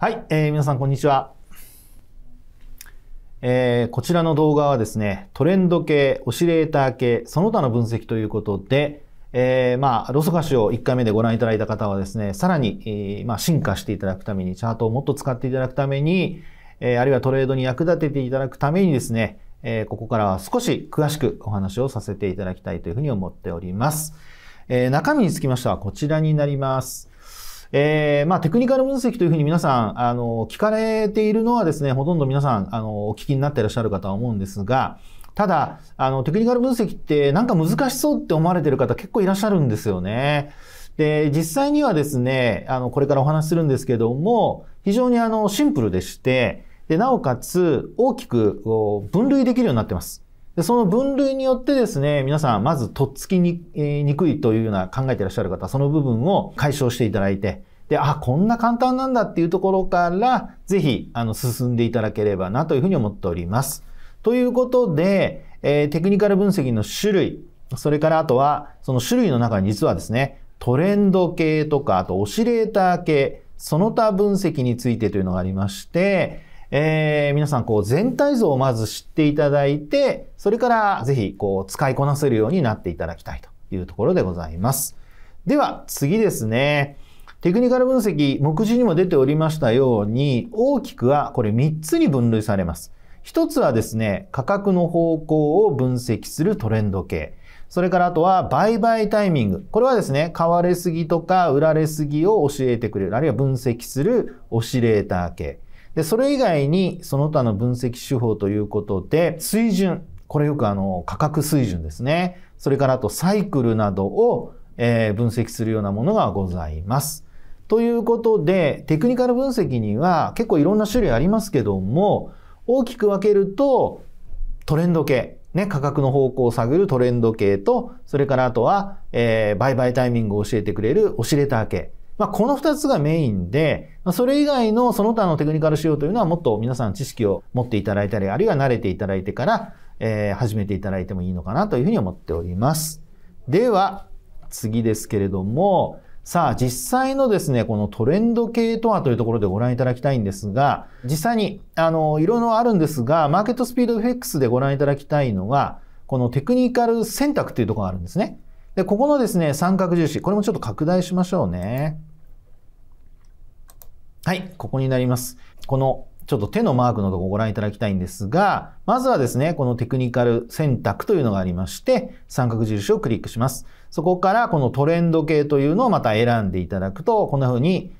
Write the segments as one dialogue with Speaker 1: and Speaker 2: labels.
Speaker 1: はい、えー、皆さんこんにちは。えー、こちらの動画はですね、トレンド系、オシレーター系、その他の分析ということで、えー、まあ、ロソカシを1回目でご覧いただいた方はですね、さらに、えー、まあ、進化していただくために、チャートをもっと使っていただくために、えー、あるいはトレードに役立てていただくためにですね、えー、ここからは少し詳しくお話をさせていただきたいというふうに思っております。えー、中身につきましてはこちらになります。えー、まあ、テクニカル分析というふうに皆さん、あの、聞かれているのはですね、ほとんど皆さん、あの、お聞きになっていらっしゃるかとは思うんですが、ただ、あの、テクニカル分析ってなんか難しそうって思われている方結構いらっしゃるんですよね。で、実際にはですね、あの、これからお話しするんですけども、非常にあの、シンプルでして、で、なおかつ大きく分類できるようになってます。でその分類によってですね、皆さん、まずとっつきに,、えにくいというような考えていらっしゃる方、その部分を解消していただいて、で、あ、こんな簡単なんだっていうところから、ぜひ、あの、進んでいただければなというふうに思っております。ということで、えー、テクニカル分析の種類、それからあとは、その種類の中に実はですね、トレンド系とか、あとオシレーター系、その他分析についてというのがありまして、えー、皆さんこう全体像をまず知っていただいて、それからぜひこう使いこなせるようになっていただきたいというところでございます。では次ですね。テクニカル分析、目次にも出ておりましたように、大きくはこれ3つに分類されます。1つはですね、価格の方向を分析するトレンド系。それからあとは売買タイミング。これはですね、買われすぎとか売られすぎを教えてくれる、あるいは分析するオシレーター系。で、それ以外にその他の分析手法ということで、水準、これよくあの価格水準ですね。それからあとサイクルなどを、えー、分析するようなものがございます。ということで、テクニカル分析には結構いろんな種類ありますけども、大きく分けるとトレンド系、ね、価格の方向を探るトレンド系と、それからあとは、えー、売買タイミングを教えてくれるオシレーター系。まあ、この2つがメインで、まあ、それ以外のその他のテクニカル仕様というのはもっと皆さん知識を持っていただいたり、あるいは慣れていただいてから、えー、始めていただいてもいいのかなというふうに思っております。では、次ですけれども、さあ、実際のですね、このトレンド系とはというところでご覧いただきたいんですが、実際に、あの、いろいろあるんですが、マーケットスピード FX でご覧いただきたいのは、このテクニカル選択というところがあるんですね。で、ここのですね、三角重視、これもちょっと拡大しましょうね。はい、ここになります。このちょっと手のマークのとこご覧いただきたいんですが、まずはですね、このテクニカル選択というのがありまして、三角印をクリックします。そこからこのトレンド系というのをまた選んでいただくと、こんな風に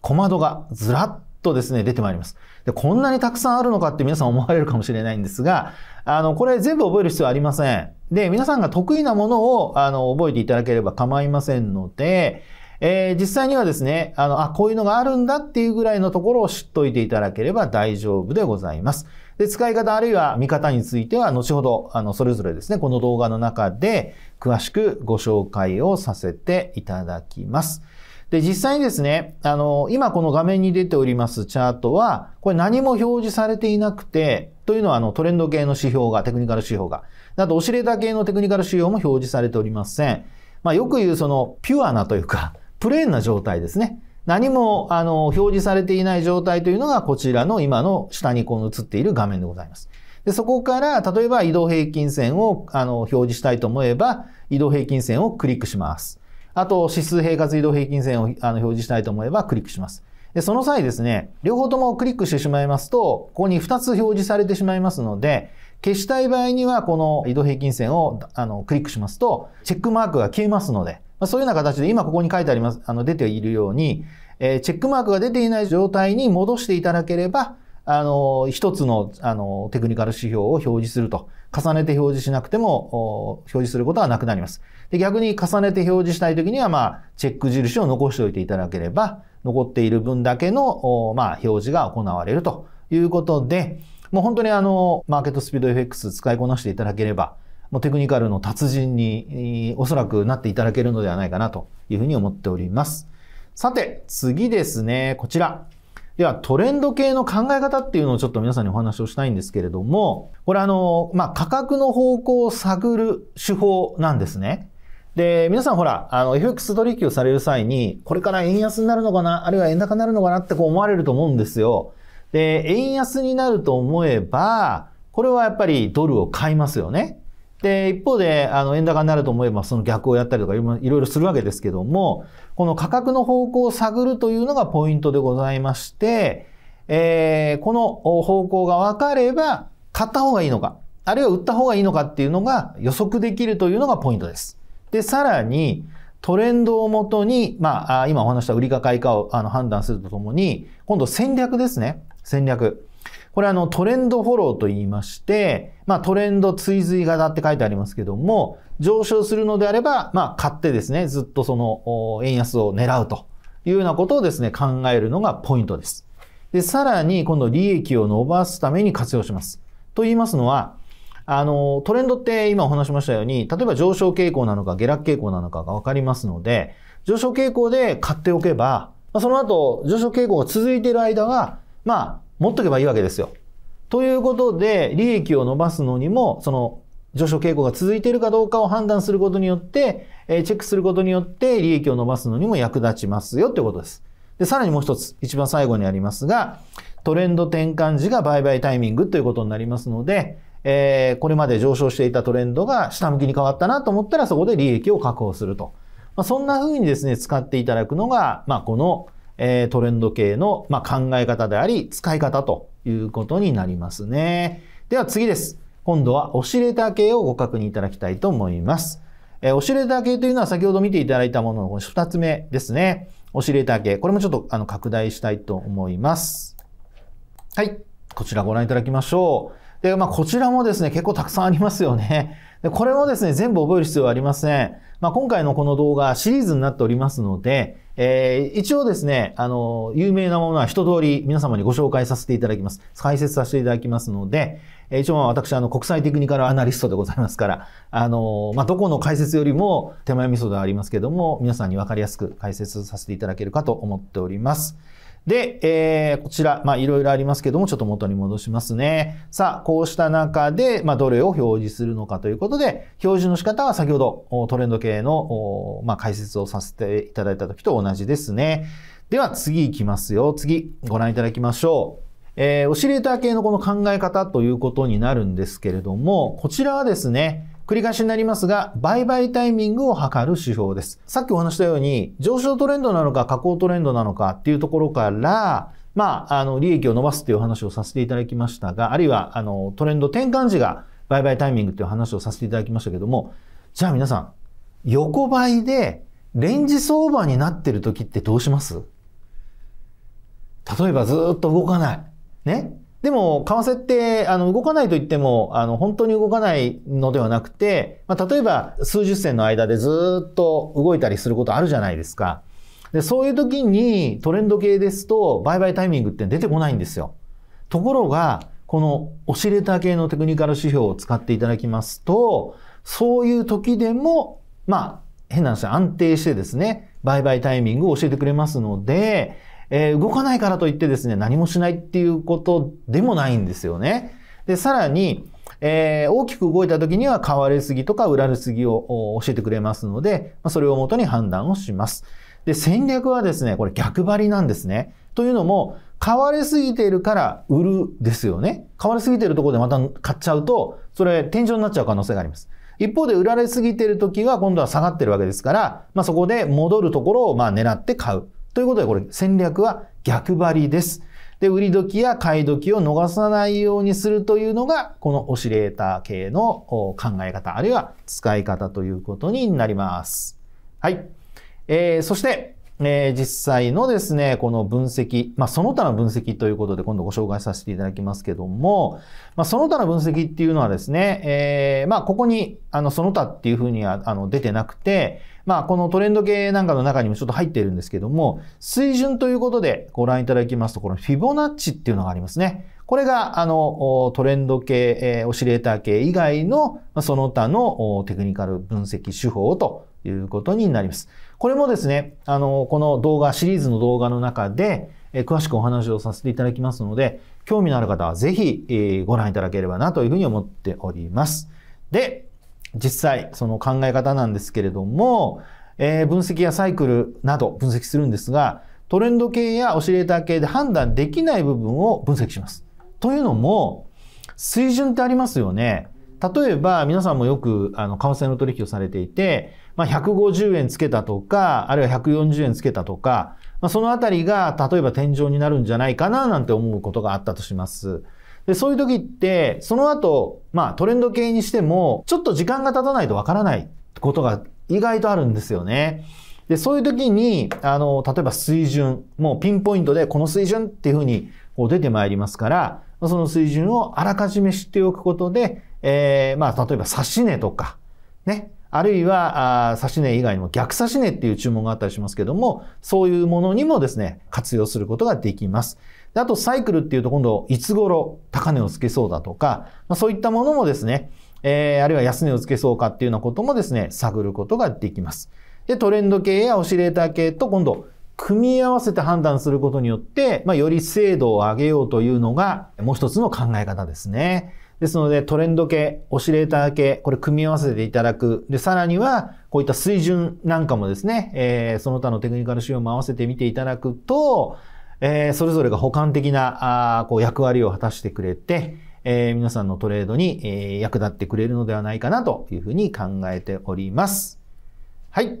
Speaker 1: 小窓がずらっとですね、出てまいります。で、こんなにたくさんあるのかって皆さん思われるかもしれないんですが、あの、これ全部覚える必要ありません。で、皆さんが得意なものを、あの、覚えていただければ構いませんので、えー、実際にはですね、あの、あ、こういうのがあるんだっていうぐらいのところを知っといていただければ大丈夫でございます。で、使い方あるいは見方については、後ほど、あの、それぞれですね、この動画の中で詳しくご紹介をさせていただきます。で、実際にですね、あの、今この画面に出ておりますチャートは、これ何も表示されていなくて、というのはあのトレンド系の指標が、テクニカル指標が、あとオシレーター系のテクニカル指標も表示されておりません。まあよく言うそのピュアなというか、プレーンな状態ですね。何も、あの、表示されていない状態というのが、こちらの今の下にこの映っている画面でございます。で、そこから、例えば移動平均線を、あの、表示したいと思えば、移動平均線をクリックします。あと、指数平滑移動平均線をあの表示したいと思えばクリックします。で、その際ですね、両方ともクリックしてしまいますと、ここに2つ表示されてしまいますので、消したい場合には、この移動平均線をあのクリックしますと、チェックマークが消えますので、まそういうような形で、今ここに書いてあります、あの、出ているように、えー、チェックマークが出ていない状態に戻していただければ、あの、一つの、あの、テクニカル指標を表示すると。重ねて表示しなくても、表示することはなくなります。で、逆に重ねて表示したいときには、まあ、チェック印を残しておいていただければ、残っている分だけの、まあ、表示が行われるということで、もう本当にあの、マーケットスピード FX 使いこなしていただければ、もうテクニカルの達人に、おそらくなっていただけるのではないかなというふうに思っております。さて、次ですね、こちら。では、トレンド系の考え方っていうのをちょっと皆さんにお話をしたいんですけれども、これあの、まあ、価格の方向を探る手法なんですね。で、皆さんほら、あの、FX 取引をされる際に、これから円安になるのかな、あるいは円高になるのかなってこう思われると思うんですよ。で、円安になると思えば、これはやっぱりドルを買いますよね。で、一方で、あの、円高になると思えば、その逆をやったりとか、いろいろするわけですけども、この価格の方向を探るというのがポイントでございまして、えー、この方向が分かれば、買った方がいいのか、あるいは売った方がいいのかっていうのが予測できるというのがポイントです。で、さらに、トレンドをもとに、まあ、今お話した売りか買いかをあの判断するとともに、今度戦略ですね。戦略。これあのトレンドフォローと言いまして、まあトレンド追随型って書いてありますけども、上昇するのであれば、まあ買ってですね、ずっとその円安を狙うというようなことをですね、考えるのがポイントです。で、さらに今度利益を伸ばすために活用します。と言いますのは、あの、トレンドって今お話しましたように、例えば上昇傾向なのか下落傾向なのかがわかりますので、上昇傾向で買っておけば、まあ、その後、上昇傾向が続いている間は、まあ、持っとけばいいわけですよ。ということで、利益を伸ばすのにも、その上昇傾向が続いているかどうかを判断することによって、えチェックすることによって利益を伸ばすのにも役立ちますよということです。で、さらにもう一つ、一番最後にありますが、トレンド転換時が売買タイミングということになりますので、えー、これまで上昇していたトレンドが下向きに変わったなと思ったらそこで利益を確保すると。まあ、そんな風にですね、使っていただくのが、まあ、このえトレンド系の、ま考え方であり、使い方ということになりますね。では次です。今度はオシレーター系をご確認いただきたいと思います。えオシレーター系というのは先ほど見ていただいたものの2つ目ですね。オシレーター系。これもちょっとあの拡大したいと思います。はい。こちらご覧いただきましょう。で、まあ、こちらもですね、結構たくさんありますよね。で、これもですね、全部覚える必要はありません。まあ、今回のこの動画シリーズになっておりますので、えー、一応ですね、あの、有名なものは一通り皆様にご紹介させていただきます。解説させていただきますので、え一応私、あの、国際テクニカルアナリストでございますから、あの、まあ、どこの解説よりも手前味噌ではありますけども、皆さんにわかりやすく解説させていただけるかと思っております。で、えー、こちら、まいろいろありますけども、ちょっと元に戻しますね。さあ、こうした中で、まあ、どれを表示するのかということで、表示の仕方は先ほどトレンド系の、まあ、解説をさせていただいた時と同じですね。では、次いきますよ。次、ご覧いただきましょう。えー、オシレーター系のこの考え方ということになるんですけれども、こちらはですね、繰り返しになりますが、売買タイミングを測る指標です。さっきお話したように、上昇トレンドなのか下降トレンドなのかっていうところから、まあ、あの、利益を伸ばすっていう話をさせていただきましたが、あるいは、あの、トレンド転換時が売買タイミングっていう話をさせていただきましたけども、じゃあ皆さん、横ばいで、レンジ相場になってる時ってどうします例えばずっと動かない。ね。でも、為替って、あの、動かないと言っても、あの、本当に動かないのではなくて、まあ、例えば、数十銭の間でずっと動いたりすることあるじゃないですか。で、そういう時に、トレンド系ですと、売買タイミングって出てこないんですよ。ところが、このオシレーター系のテクニカル指標を使っていただきますと、そういう時でも、まあ、変な話、安定してですね、売買タイミングを教えてくれますので、えー、動かないからといってですね、何もしないっていうことでもないんですよね。で、さらに、えー、大きく動いた時には買われすぎとか売られすぎを教えてくれますので、それをもとに判断をします。で、戦略はですね、これ逆張りなんですね。というのも、買われすぎているから売るですよね。買われすぎているところでまた買っちゃうと、それ天井になっちゃう可能性があります。一方で売られすぎている時は今度は下がってるわけですから、まあ、そこで戻るところをまあ狙って買う。ということで、これ戦略は逆張りです。で、売り時や買い時を逃さないようにするというのが、このオシレーター系の考え方、あるいは使い方ということになります。はい。えー、そして、えー、実際のですね、この分析、まあ、その他の分析ということで今度ご紹介させていただきますけども、まあ、その他の分析っていうのはですね、えー、まあ、ここに、あの、その他っていうふうには、あの、出てなくて、まあ、このトレンド系なんかの中にもちょっと入っているんですけども、水準ということでご覧いただきますと、このフィボナッチっていうのがありますね。これが、あの、トレンド系、えー、オシレーター系以外の、その他のテクニカル分析手法ということになります。これもですね、あの、この動画、シリーズの動画の中で、え詳しくお話をさせていただきますので、興味のある方はぜひ、えー、ご覧いただければなというふうに思っております。で、実際、その考え方なんですけれども、えー、分析やサイクルなど分析するんですが、トレンド系やオシレーター系で判断できない部分を分析します。というのも、水準ってありますよね。例えば、皆さんもよく、あの、為替の取引をされていて、まあ、150円つけたとか、あるいは140円つけたとか、まあ、そのあたりが例えば天井になるんじゃないかななんて思うことがあったとします。で、そういう時って、その後、まあトレンド系にしても、ちょっと時間が経たないとわからないことが意外とあるんですよね。で、そういう時に、あの、例えば水準、もうピンポイントでこの水準っていうふうにこう出てまいりますから、その水準をあらかじめ知っておくことで、えー、まあ、例えば差し値とか、ね、あるいは、指値以外にも逆指値っていう注文があったりしますけども、そういうものにもですね、活用することができます。であと、サイクルっていうと今度、いつ頃高値をつけそうだとか、まあ、そういったものもですね、えー、あるいは安値をつけそうかっていうようなこともですね、探ることができます。で、トレンド系やオシレーター系と今度、組み合わせて判断することによって、まあ、より精度を上げようというのが、もう一つの考え方ですね。ですので、トレンド系、オシレーター系、これ組み合わせていただく。で、さらには、こういった水準なんかもですね、えー、その他のテクニカル仕様も合わせてみていただくと、えー、それぞれが補完的な、あこう役割を果たしてくれて、えー、皆さんのトレードに、えー、役立ってくれるのではないかなというふうに考えております。はい。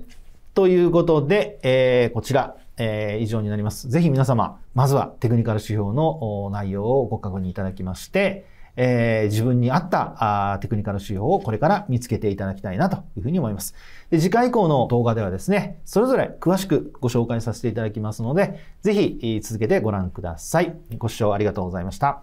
Speaker 1: ということで、えー、こちら、えー、以上になります。ぜひ皆様、まずはテクニカル指標の内容をご確認いただきまして、えー、自分に合ったあテクニカル仕様をこれから見つけていただきたいなというふうに思います。で次回以降の動画ではですね、それぞれ詳しくご紹介させていただきますので、ぜひ続けてご覧ください。ご視聴ありがとうございました。